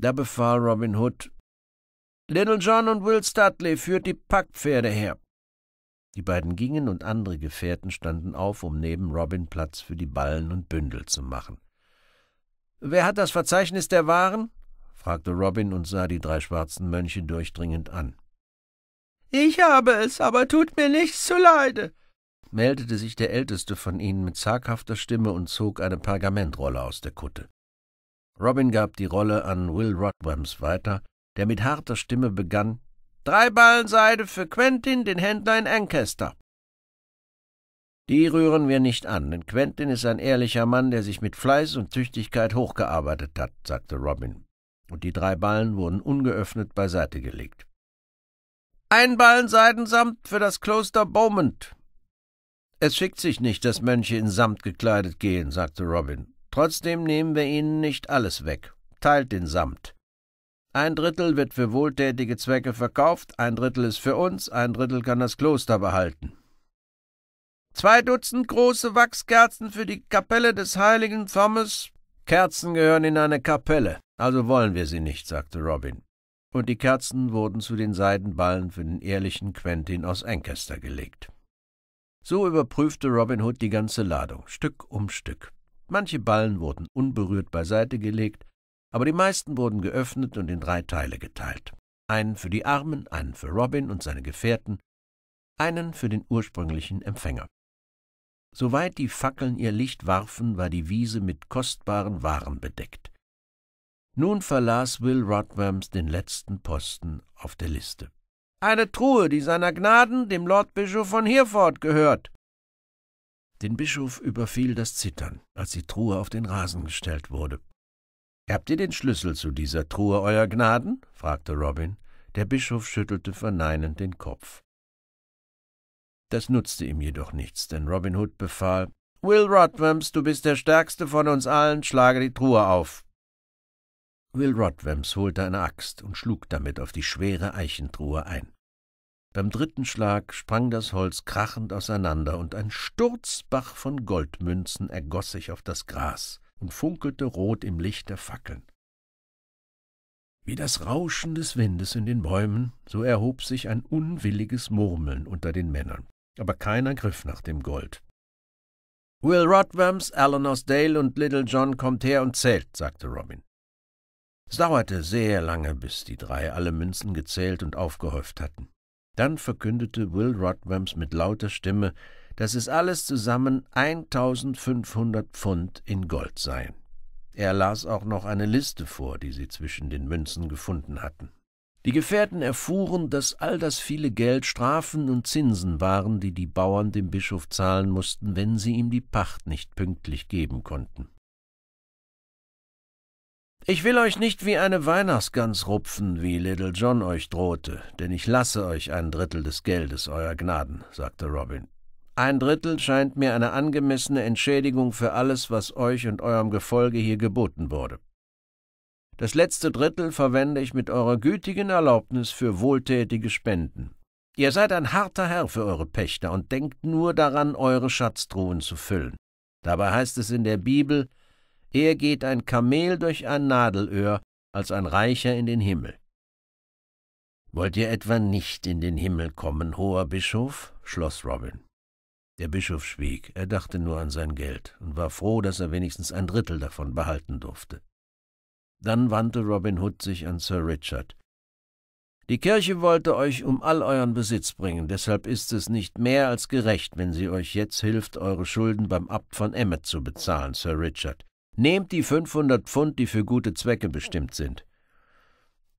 Da befahl Robin Hood Little John und Will Studley führt die Packpferde her. Die beiden gingen und andere Gefährten standen auf, um neben Robin Platz für die Ballen und Bündel zu machen. Wer hat das Verzeichnis der Waren? fragte Robin und sah die drei schwarzen Mönche durchdringend an. Ich habe es, aber tut mir nichts zuleide, meldete sich der Älteste von ihnen mit zaghafter Stimme und zog eine Pergamentrolle aus der Kutte. Robin gab die Rolle an Will Rodwams weiter, der mit harter Stimme begann Drei Ballen Seide für Quentin, den Händler in Ancaster. Die rühren wir nicht an, denn Quentin ist ein ehrlicher Mann, der sich mit Fleiß und Tüchtigkeit hochgearbeitet hat, sagte Robin, und die drei Ballen wurden ungeöffnet beiseite gelegt. Ein Ballen Seidensamt für das Kloster Beaumont. Es schickt sich nicht, dass Mönche in Samt gekleidet gehen, sagte Robin, Trotzdem nehmen wir Ihnen nicht alles weg. Teilt den Samt. Ein Drittel wird für wohltätige Zwecke verkauft, ein Drittel ist für uns, ein Drittel kann das Kloster behalten. Zwei Dutzend große Wachskerzen für die Kapelle des heiligen Thomas. Kerzen gehören in eine Kapelle, also wollen wir sie nicht, sagte Robin. Und die Kerzen wurden zu den Seidenballen für den ehrlichen Quentin aus Ancaster gelegt. So überprüfte Robin Hood die ganze Ladung, Stück um Stück. Manche Ballen wurden unberührt beiseite gelegt, aber die meisten wurden geöffnet und in drei Teile geteilt. Einen für die Armen, einen für Robin und seine Gefährten, einen für den ursprünglichen Empfänger. Soweit die Fackeln ihr Licht warfen, war die Wiese mit kostbaren Waren bedeckt. Nun verlas Will Rodwams den letzten Posten auf der Liste. Eine Truhe, die seiner Gnaden, dem Lordbischof von Hereford, gehört, den Bischof überfiel das Zittern, als die Truhe auf den Rasen gestellt wurde. »Habt ihr den Schlüssel zu dieser Truhe, Euer Gnaden?« fragte Robin. Der Bischof schüttelte verneinend den Kopf. Das nutzte ihm jedoch nichts, denn Robin Hood befahl, »Will Rodwems, du bist der Stärkste von uns allen, schlage die Truhe auf.« Will Rodwems holte eine Axt und schlug damit auf die schwere Eichentruhe ein. Beim dritten Schlag sprang das Holz krachend auseinander, und ein Sturzbach von Goldmünzen ergoß sich auf das Gras und funkelte rot im Licht der Fackeln. Wie das Rauschen des Windes in den Bäumen, so erhob sich ein unwilliges Murmeln unter den Männern, aber keiner griff nach dem Gold. Will Rodwams, Alan Osdale und Little John kommt her und zählt, sagte Robin. Es dauerte sehr lange, bis die drei alle Münzen gezählt und aufgehäuft hatten. Dann verkündete Will Rodwams mit lauter Stimme, dass es alles zusammen 1500 Pfund in Gold seien. Er las auch noch eine Liste vor, die sie zwischen den Münzen gefunden hatten. Die Gefährten erfuhren, dass all das viele Geld Strafen und Zinsen waren, die die Bauern dem Bischof zahlen mussten, wenn sie ihm die Pacht nicht pünktlich geben konnten. Ich will euch nicht wie eine Weihnachtsgans rupfen, wie Little John euch drohte, denn ich lasse euch ein Drittel des Geldes, euer Gnaden, sagte Robin. Ein Drittel scheint mir eine angemessene Entschädigung für alles, was euch und eurem Gefolge hier geboten wurde. Das letzte Drittel verwende ich mit eurer gütigen Erlaubnis für wohltätige Spenden. Ihr seid ein harter Herr für eure Pächter und denkt nur daran, eure Schatztruhen zu füllen. Dabei heißt es in der Bibel, Eher geht ein Kamel durch ein Nadelöhr, als ein Reicher in den Himmel. Wollt ihr etwa nicht in den Himmel kommen, hoher Bischof? schloss Robin. Der Bischof schwieg, er dachte nur an sein Geld und war froh, dass er wenigstens ein Drittel davon behalten durfte. Dann wandte Robin Hood sich an Sir Richard. Die Kirche wollte euch um all euren Besitz bringen, deshalb ist es nicht mehr als gerecht, wenn sie euch jetzt hilft, eure Schulden beim Abt von Emmet zu bezahlen, Sir Richard. Nehmt die 500 Pfund, die für gute Zwecke bestimmt sind.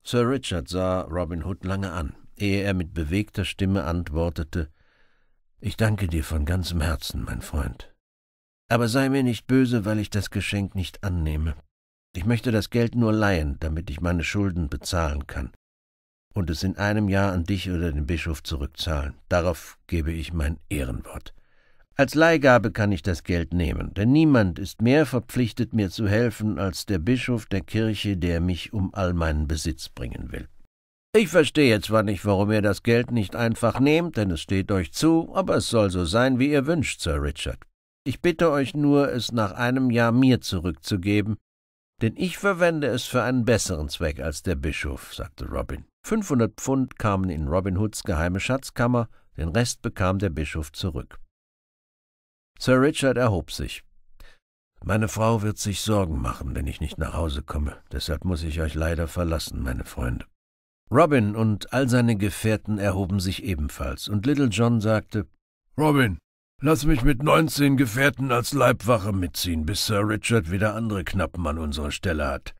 Sir Richard sah Robin Hood lange an, ehe er mit bewegter Stimme antwortete Ich danke dir von ganzem Herzen, mein Freund. Aber sei mir nicht böse, weil ich das Geschenk nicht annehme. Ich möchte das Geld nur leihen, damit ich meine Schulden bezahlen kann und es in einem Jahr an dich oder den Bischof zurückzahlen. Darauf gebe ich mein Ehrenwort. Als Leihgabe kann ich das Geld nehmen, denn niemand ist mehr verpflichtet, mir zu helfen, als der Bischof der Kirche, der mich um all meinen Besitz bringen will. Ich verstehe zwar nicht, warum ihr das Geld nicht einfach nehmt, denn es steht euch zu, aber es soll so sein, wie ihr wünscht, Sir Richard. Ich bitte euch nur, es nach einem Jahr mir zurückzugeben, denn ich verwende es für einen besseren Zweck als der Bischof, sagte Robin. 500 Pfund kamen in Robin Hoods geheime Schatzkammer, den Rest bekam der Bischof zurück. Sir Richard erhob sich. »Meine Frau wird sich Sorgen machen, wenn ich nicht nach Hause komme. Deshalb muss ich euch leider verlassen, meine Freunde.« Robin und all seine Gefährten erhoben sich ebenfalls, und Little John sagte, »Robin, lass mich mit neunzehn Gefährten als Leibwache mitziehen, bis Sir Richard wieder andere Knappen an unserer Stelle hat.«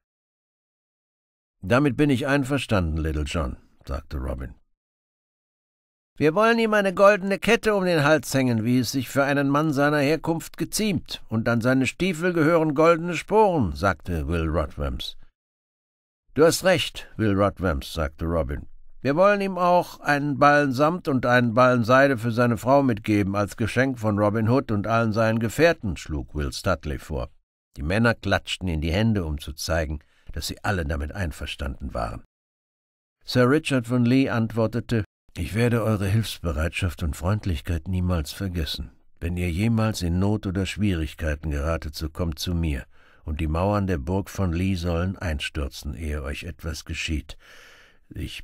»Damit bin ich einverstanden, Little John«, sagte Robin. Wir wollen ihm eine goldene Kette um den Hals hängen, wie es sich für einen Mann seiner Herkunft geziemt, und an seine Stiefel gehören goldene Sporen, sagte Will Rodwams. Du hast recht, Will Rodwams, sagte Robin. Wir wollen ihm auch einen Ballen Samt und einen Ballen Seide für seine Frau mitgeben, als Geschenk von Robin Hood und allen seinen Gefährten, schlug Will Studley vor. Die Männer klatschten in die Hände, um zu zeigen, dass sie alle damit einverstanden waren. Sir Richard von Lee antwortete ich werde eure Hilfsbereitschaft und Freundlichkeit niemals vergessen. Wenn ihr jemals in Not oder Schwierigkeiten geratet, so kommt zu mir, und die Mauern der Burg von Lee sollen einstürzen, ehe euch etwas geschieht. Ich.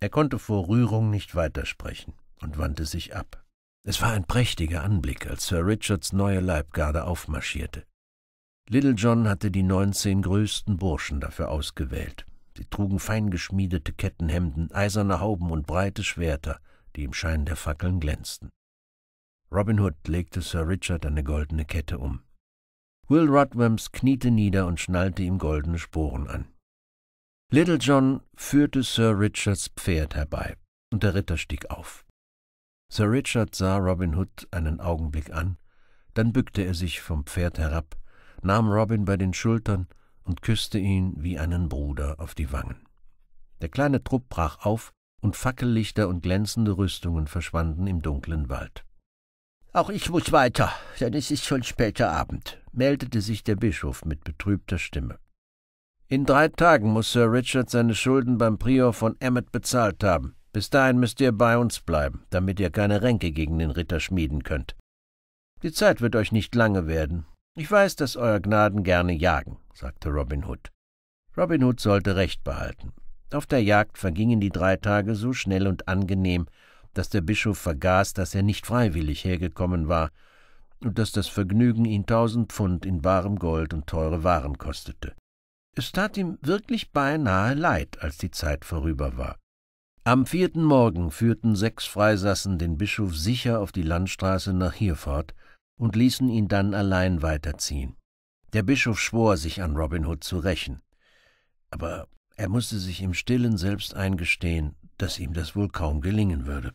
Er konnte vor Rührung nicht weitersprechen und wandte sich ab. Es war ein prächtiger Anblick, als Sir Richards neue Leibgarde aufmarschierte. Little John hatte die neunzehn größten Burschen dafür ausgewählt. Sie trugen fein geschmiedete Kettenhemden, eiserne Hauben und breite Schwerter, die im Schein der Fackeln glänzten. Robin Hood legte Sir Richard eine goldene Kette um. Will Rodwams kniete nieder und schnallte ihm goldene Sporen an. Little John führte Sir Richards Pferd herbei, und der Ritter stieg auf. Sir Richard sah Robin Hood einen Augenblick an, dann bückte er sich vom Pferd herab, nahm Robin bei den Schultern und küßte ihn wie einen Bruder auf die Wangen. Der kleine Trupp brach auf, und Fackellichter und glänzende Rüstungen verschwanden im dunklen Wald. Auch ich muß weiter, denn es ist schon später Abend, meldete sich der Bischof mit betrübter Stimme. In drei Tagen muß Sir Richard seine Schulden beim Prior von Emmet bezahlt haben. Bis dahin müsst ihr bei uns bleiben, damit ihr keine Ränke gegen den Ritter schmieden könnt. Die Zeit wird euch nicht lange werden, ich weiß, dass Euer Gnaden gerne jagen, sagte Robin Hood. Robin Hood sollte Recht behalten. Auf der Jagd vergingen die drei Tage so schnell und angenehm, dass der Bischof vergaß, dass er nicht freiwillig hergekommen war und dass das Vergnügen ihn tausend Pfund in barem Gold und teure Waren kostete. Es tat ihm wirklich beinahe leid, als die Zeit vorüber war. Am vierten Morgen führten sechs Freisassen den Bischof sicher auf die Landstraße nach Herford, und ließen ihn dann allein weiterziehen. Der Bischof schwor, sich an Robin Hood zu rächen. Aber er musste sich im stillen selbst eingestehen, dass ihm das wohl kaum gelingen würde.